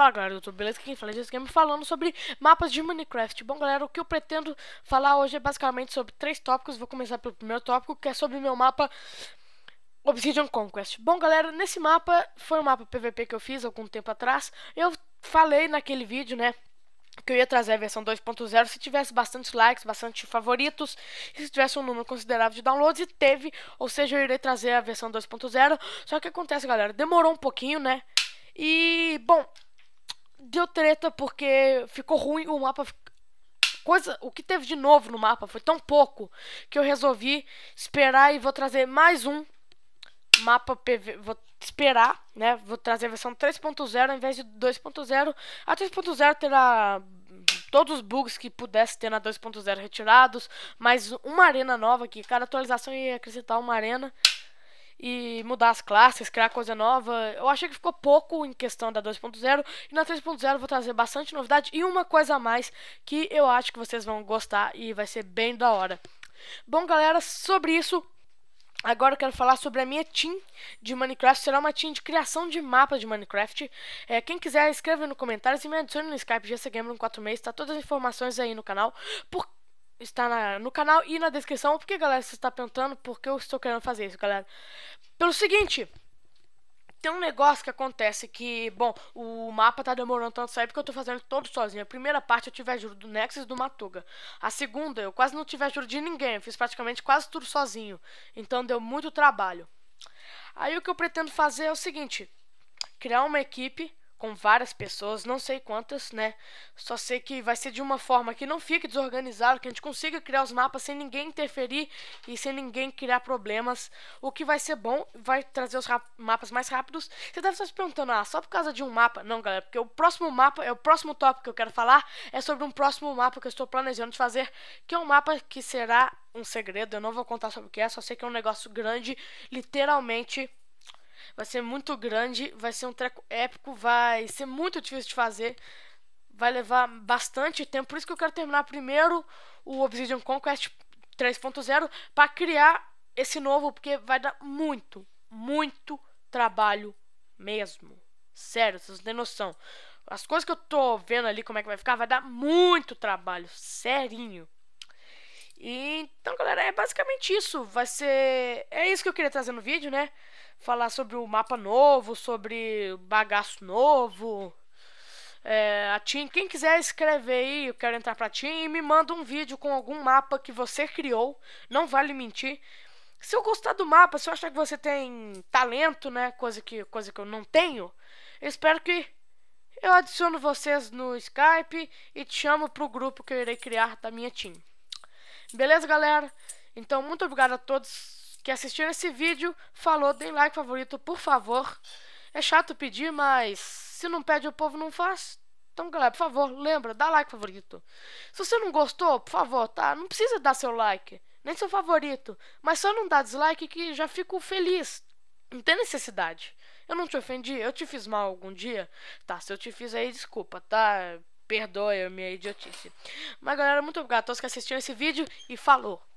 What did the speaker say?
Fala tá, galera do YouTube, beleza? Quem fala é Game falando sobre mapas de Minecraft. Bom galera, o que eu pretendo falar hoje é basicamente sobre três tópicos. Vou começar pelo primeiro tópico, que é sobre o meu mapa Obsidian Conquest. Bom galera, nesse mapa, foi um mapa PVP que eu fiz algum tempo atrás. Eu falei naquele vídeo, né? que eu ia trazer a versão 2.0 se tivesse bastante likes, bastante favoritos, e se tivesse um número considerável de downloads, e teve, ou seja, eu irei trazer a versão 2.0. Só que acontece, galera, demorou um pouquinho, né? E, bom, deu treta porque ficou ruim o mapa. Coisa, o que teve de novo no mapa foi tão pouco que eu resolvi esperar e vou trazer mais um mapa PV, vou esperar, né? Vou trazer a versão 3.0 ao invés de 2.0. A 3.0 terá todos os bugs que pudesse ter na 2.0 retirados, mais uma arena nova que cada atualização ia acrescentar uma arena e mudar as classes, criar coisa nova. Eu achei que ficou pouco em questão da 2.0 e na 3.0 vou trazer bastante novidade e uma coisa a mais que eu acho que vocês vão gostar e vai ser bem da hora. Bom, galera, sobre isso Agora eu quero falar sobre a minha team de Minecraft. Será uma team de criação de mapa de Minecraft. É, quem quiser, escreve no comentários e me é, adicione no Skype GC Gamer 146. Tá todas as informações aí no canal está na, no canal e na descrição. Por que, galera, você está perguntando por que eu estou querendo fazer isso, galera? Pelo seguinte, tem um negócio que acontece que, bom, o mapa tá demorando tanto sair porque eu tô fazendo todo sozinho. A primeira parte eu tive ajuda do Nexus e do Matuga. A segunda eu quase não tive ajuda de ninguém, eu fiz praticamente quase tudo sozinho. Então deu muito trabalho. Aí o que eu pretendo fazer é o seguinte, criar uma equipe com várias pessoas, não sei quantas, né? Só sei que vai ser de uma forma que não fique desorganizado, que a gente consiga criar os mapas sem ninguém interferir e sem ninguém criar problemas, o que vai ser bom, vai trazer os mapas mais rápidos. Você deve estar se perguntando, ah, só por causa de um mapa? Não, galera, porque o próximo mapa, é o próximo tópico que eu quero falar, é sobre um próximo mapa que eu estou planejando de fazer, que é um mapa que será um segredo, eu não vou contar sobre o que é, só sei que é um negócio grande, literalmente Vai ser muito grande, vai ser um treco épico, vai ser muito difícil de fazer, vai levar bastante tempo. Por isso que eu quero terminar primeiro o Obsidian Conquest 3.0 para criar esse novo, porque vai dar muito, muito trabalho mesmo. Sério, vocês não têm noção. As coisas que eu tô vendo ali, como é que vai ficar, vai dar muito trabalho. Serinho. Então, galera é basicamente isso. Vai ser. É isso que eu queria trazer no vídeo, né? Falar sobre o mapa novo, sobre bagaço novo. É, a team, quem quiser escrever aí, eu quero entrar pra team, me manda um vídeo com algum mapa que você criou. Não vale mentir. Se eu gostar do mapa, se eu achar que você tem talento, né? Coisa que, coisa que eu não tenho, eu espero que eu adiciono vocês no Skype e te chamo pro grupo que eu irei criar da minha team. Beleza, galera? Então, muito obrigado a todos que assistiram esse vídeo. Falou, deem like favorito, por favor. É chato pedir, mas se não pede o povo não faz. Então, galera, por favor, lembra, dá like favorito. Se você não gostou, por favor, tá? Não precisa dar seu like, nem seu favorito. Mas só não dá dislike que já fico feliz. Não tem necessidade. Eu não te ofendi, eu te fiz mal algum dia. Tá, se eu te fiz aí, desculpa, tá? Perdoe a minha idiotice. Mas, galera, muito obrigado a todos que assistiram esse vídeo e falou!